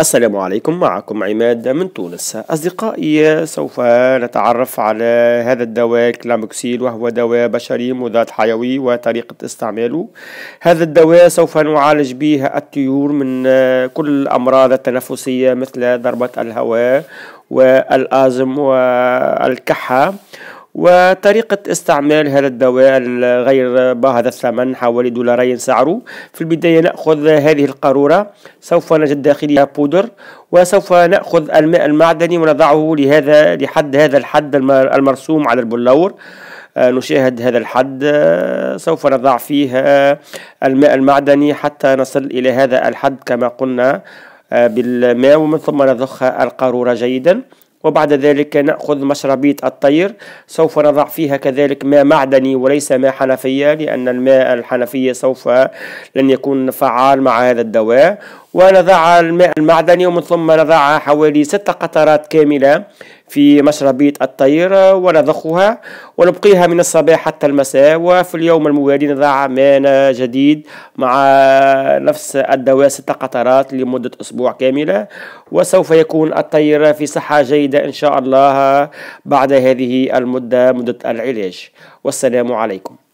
السلام عليكم معكم عماد من تونس أصدقائي سوف نتعرف على هذا الدواء كلاموكسيل وهو دواء بشري مضاد حيوي وطريقة استعماله هذا الدواء سوف نعالج به الطيور من آه، كل الأمراض التنفسية مثل ضربة الهواء والأزم والكحة وطريقة استعمال هذا الدواء غير باهظ الثمن حوالي دولارين سعره في البداية نأخذ هذه القارورة سوف نجد داخلها بودر وسوف نأخذ الماء المعدني ونضعه لهذا لحد هذا الحد المرسوم على البلور آه، نشاهد هذا الحد آه، سوف نضع فيه آه، الماء المعدني حتى نصل إلى هذا الحد كما قلنا بالماء ومن ثم نضخ القارورة جيداً وبعد ذلك نأخذ مشربية الطير سوف نضع فيها كذلك ماء معدني وليس ماء حنفية لأن الماء الحنفية سوف لن يكون فعال مع هذا الدواء ونضع الماء المعدني ومن ثم نضع حوالي ست قطرات كاملة في مشربية الطير ونضخها ونبقيها من الصباح حتى المساء وفي اليوم الموالي نضع ماء جديد مع نفس الدواء ست قطرات لمدة أسبوع كاملة وسوف يكون الطير في صحة جيدة إن شاء الله بعد هذه المدة مدة العلاج والسلام عليكم